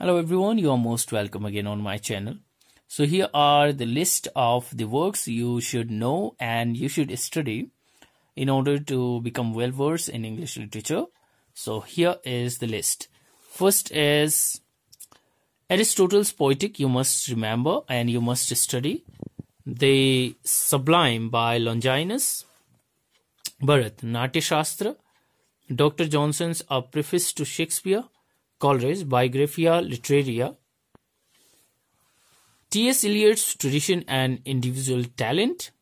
Hello everyone, you are most welcome again on my channel. So here are the list of the works you should know and you should study in order to become well versed in English literature. So here is the list. First is Aristotle's Poetic you must remember and you must study. The Sublime by Longinus, Bharat Natyashastra, Dr. Johnson's A Preface to Shakespeare, Coleridge, Biographia Literaria, T.S. Eliot's Tradition and Individual Talent,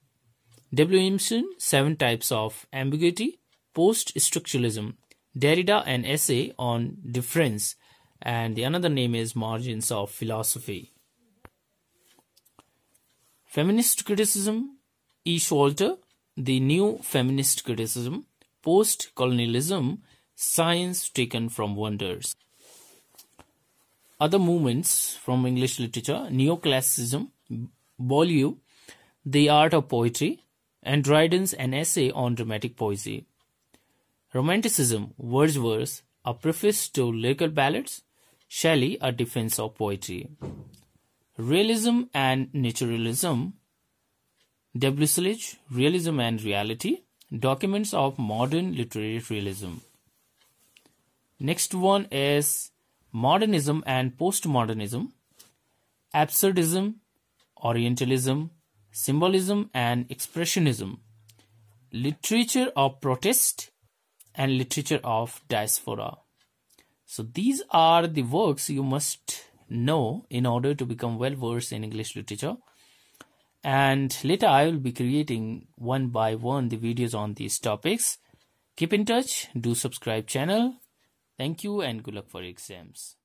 W. Emerson, Seven Types of Ambiguity, Post-Structuralism, Derrida, an essay on difference, and the another name is Margins of Philosophy. Feminist Criticism, E. Schwalter, The New Feminist Criticism, Post-Colonialism, Science Taken from Wonders other movements from English literature, neoclassicism, Beaulieu, the art of poetry, and Dryden's An Essay on Dramatic Poesy. Romanticism, Wordsworth, a preface to lyrical ballads, Shelley, a defense of poetry. Realism and Naturalism, W. Sillage, Realism and Reality, Documents of Modern Literary Realism. Next one is modernism and postmodernism, absurdism, orientalism, symbolism and expressionism, literature of protest and literature of diaspora. So these are the works you must know in order to become well versed in English literature. And later I will be creating one by one the videos on these topics. Keep in touch, do subscribe channel Thank you and good luck for your exams.